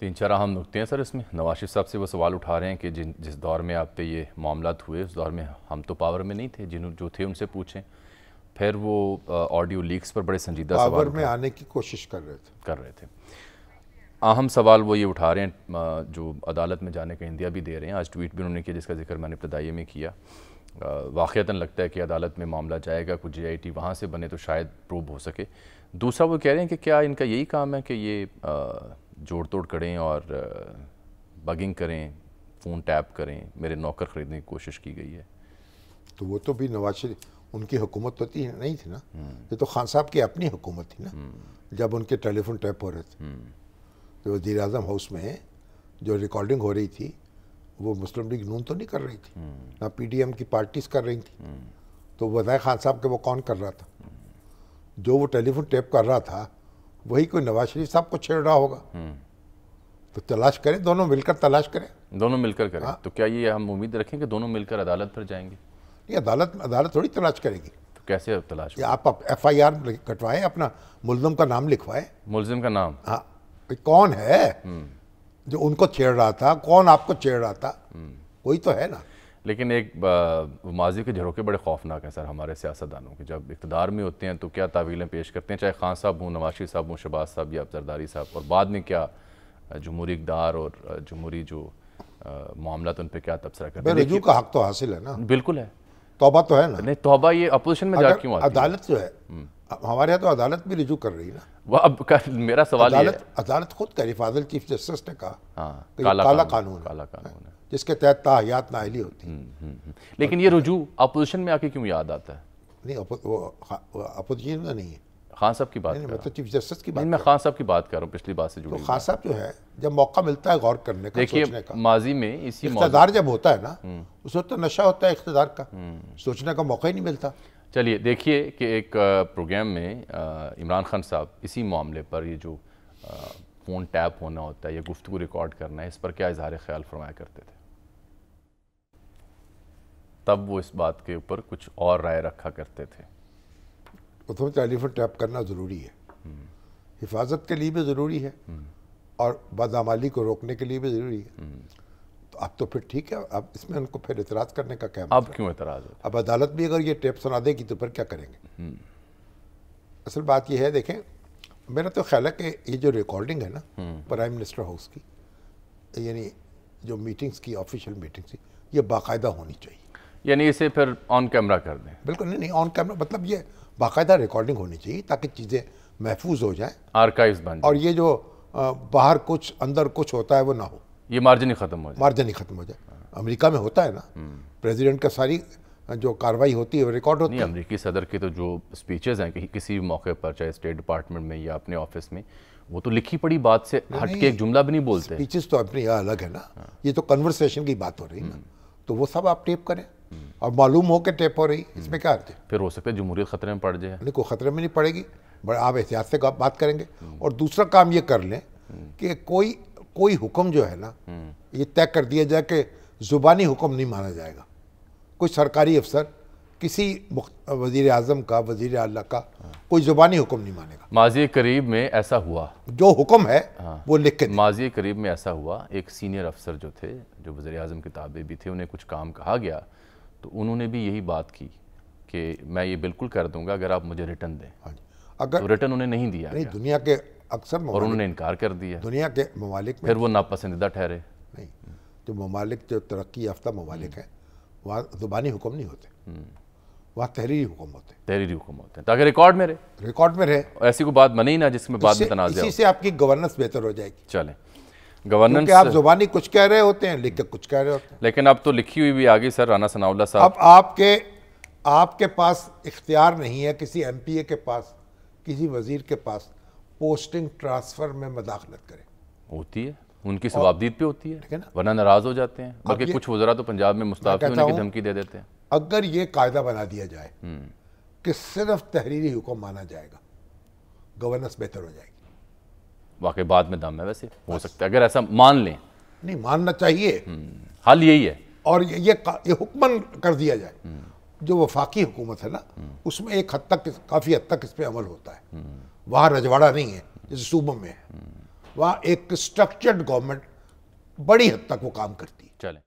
तीन चार अहम नुकते हैं सर इसमें नवाज साहब से वो सवाल उठा रहे हैं कि जिन जिस दौर में आप पे ये मामला हुए उस दौर में हम तो पावर में नहीं थे जिन जो थे उनसे पूछें फिर वो ऑडियो लीक्स पर बड़े संजीदा पावर में आने की कोशिश कर रहे थे कर रहे थे अहम सवाल वो ये उठा रहे हैं जो अदालत में जाने का इंदिया भी दे रहे हैं आज ट्वीट भी उन्होंने किया जिसका जिक्र मैंने इब्तदाई में किया वाक़ता लगता है कि अदालत में मामला जाएगा कुछ जे आई टी वहाँ से बने तो शायद प्रूव हो सके दूसरा वो कह रहे हैं कि क्या इनका यही काम है कि ये जोड़ तोड़ करें और बगिंग करें फ़ोन टैप करें मेरे नौकर ख़रीदने की कोशिश की गई है तो वो तो भी नवाज शरीफ उनकी हुकूमत तो थी नहीं थी ना हम्म। ये तो खान साहब की अपनी हुकूमत थी ना हम्म। जब उनके टेलीफोन टैप हो रहे थे हम्म। तो वज़ी अजम हाउस में जो रिकॉर्डिंग हो रही थी वो मुस्लिम लीग नून तो नहीं कर रही थी ना पीडीएम की पार्टीज कर रही थी तो बताए खान साहब के वो कौन कर रहा था जो वो टेलीफोन टैप कर रहा था वही कोई नवाज शरीफ साहब को छेड़ रहा होगा हम्म। तो तलाश करें दोनों मिलकर तलाश करें दोनों मिलकर करें हाँ? तो क्या ये हम उम्मीद रखें कि दोनों मिलकर अदालत पर जाएंगे नहीं अदालत अदालत थोड़ी तलाश करेगी तो कैसे अब तलाश आप एफ आई आर कटवाएं अपना मुलजम का नाम लिखवाएं मुलजिम का नाम हाँ कौन है हम्म। जो उनको छेड़ रहा था कौन आपको छेड़ रहा था कोई हम्म। तो है ना लेकिन एक माजी के झरोके बड़े खौफनाक हैं सर हमारे सियासतदानों के जब इकतदार में होते हैं तो क्या तावीलें पेश करते हैं चाहे खान साहब हों नवाशी साहब हों शबाज साहब या अफजरदारी साहब और बाद में क्या जमहूरी इकदार और जमहूरी जो मामला तो उन पर क्या तबसरा करते हैं का हक तो हासिल है ना बिल्कुल है तोबा तो है ना नहीं तोबा ये अपोजिशन में जा क्यों अदालत जो है हम्म। हमारे यहाँ तो अदालत भी रिजू कर रही है ना वह अब कर, मेरा सवाल अदालत, अदालत खुद कह रही फाजल चीफ जस्टिस ने कहा हाँ, काला, काला कानून काला कानून है जिसके तहत ताहियात नाहली होती हैं हम्म, हम्म, हम्म। लेकिन ये रुजू अपोजिशन में आके क्यों याद आता है नहीं अपोजिशन में नहीं है खान साहब की बात नहीं, नहीं, मैं तो चीफ जस्टिस की बात मैं खान साहब की बात कर रहा हूँ पिछली बात से जुड़ी तो खान साहब जो है जब मौका मिलता है गौर करने का सोचने का माजी में इसी इकतदार जब होता है ना उस वक्त तो नशा होता है इकतदार का सोचने का मौका ही नहीं मिलता चलिए देखिए कि एक प्रोग्राम में इमरान खान साहब इसी मामले पर ये जो फ़ोन टैप होना होता है या गुफ्तु रिकॉर्ड करना है इस पर क्या इजहार ख्याल फरमाया करते थे तब वो इस बात के ऊपर कुछ और राय रखा करते थे प्रथम टेलीफोन टैप करना ज़रूरी है हिफाजत के लिए भी ज़रूरी है और बदामाली को रोकने के लिए भी ज़रूरी है तो अब तो फिर ठीक है अब इसमें उनको फिर इतराज़ करने का क्या अब मतलब? क्यों इतराज़ अब अदालत भी अगर ये टेप सुना देगी तो फिर क्या करेंगे असल बात यह है देखें मेरा तो ख्याल है कि ये जो रिकॉर्डिंग है ना प्राइम मिनिस्टर हाउस की यानी जो मीटिंग्स की ऑफिशियल मीटिंग्स की ये बाकायदा होनी चाहिए यानी इसे फिर ऑन कैमरा कर दें बिल्कुल नहीं नहीं ऑन कैमरा मतलब ये बाकायदा रिकॉर्डिंग होनी चाहिए ताकि चीज़ें महफूज हो जाए आर्काइव बन और ये जो बाहर कुछ अंदर कुछ होता है वो ना हो ये मार्जिन ही ख़त्म हो जाए मार्जिन ही ख़त्म हो जाए अमेरिका में होता है ना हम्म। प्रेसिडेंट का सारी जो कार्रवाई होती है वो रिकॉर्ड होती है अमरीकी सदर की तो जो स्पीचेज हैं कि किसी भी मौके पर चाहे स्टेट डिपार्टमेंट में या अपने ऑफिस में वो तो लिखी पड़ी बात से हट के एक जुमला भी नहीं बोलते स्पीचेस तो अपने यहाँ अलग है ना हाँ। ये तो कन्वर्सेशन की बात हो रही है ना हम्म। तो वो सब आप टेप करें और मालूम हो के टेप हो रही हम्म। इसमें क्या अर्थ है फिर हो सकता है जमहूरियत खतरे में पड़ जाए नहीं कोई ख़तरे में नहीं पड़ेगी बट आप एहतियात से बात करेंगे हम्म। और दूसरा काम ये कर लें हम्म। कि कोई कोई हुक्म जो है ना ये तय कर दिया जाए कि ज़ुबानी हुक्म नहीं माना जाएगा कोई सरकारी अफसर किसी वजीर अजम का वज़ी अल का हाँ। कोई ज़ुबानी हुक्म नहीं मानेगा माजी करीब में ऐसा हुआ जो हुक्म है हाँ, वो लिख के माजी करीब में ऐसा हुआ एक सीनियर अफसर जो थे जो वज़ी अजम के ताबे भी थे उन्हें कुछ काम कहा गया तो उन्होंने भी यही बात की कि मैं ये बिल्कुल कर दूंगा अगर आप मुझे रिटर्न दें हाँ अगर तो रिटर्न उन्हें नहीं दिया नहीं दुनिया के अक्सर और उन्होंने इनकार कर दिया दुनिया के ममालिक फिर वो नापसंदीदा ठहरे नहीं जो तो ममालिक जो तरक्की याफ्ता ममालिक हम्म। हैं वहाँ ज़ुबानी हुक्म नहीं होते हम्म। वहाँ तहरीरी हुक्म होते हैं तहरीरी हुक्म होते हैं ताकि तो रिकॉर्ड में रहे रिकॉर्ड में रहे ऐसी कोई बात बने ही ना जिसमें तो बाद में तनाज़ इसी से आपकी गवर्नेंस बेहतर हो जाएगी चलें गवर्नेंस आप जुबानी कुछ कह रहे होते हैं लिख के कुछ कह रहे होते हैं लेकिन अब तो लिखी हुई भी आ गई सर राना सनाउल्ला साहब अब आपके आपके पास इख्तियार नहीं है किसी एम पी ए के पास किसी वजीर के पास पोस्टिंग ट्रांसफर में मदाखलत करें होती है उनकी जवाबदीद पे होती है ना वरना नाराज हो जाते हैं बल्कि कुछ वजरा तो पंजाब में मुस्ताफी होने की धमकी दे देते हैं अगर ये कायदा बना दिया जाए हम्म। कि सिर्फ तहरीरी हुक्म माना जाएगा गवर्नेंस बेहतर हो जाएगी वाकई बाद में दम है वैसे हो सकता है अगर ऐसा मान लें नहीं मानना चाहिए हाल हम्म, यही है और ये ये, ये हुक्मन कर दिया जाए हम्म। जो वफाकी हुकूमत है ना हम्म। उसमें एक हद तक काफ़ी हद तक इस पर अमल होता है वहाँ रजवाड़ा नहीं है जैसे सूबों में है वहाँ एक स्ट्रक्चर्ड गवर्नमेंट बड़ी हद तक वो काम करती है चले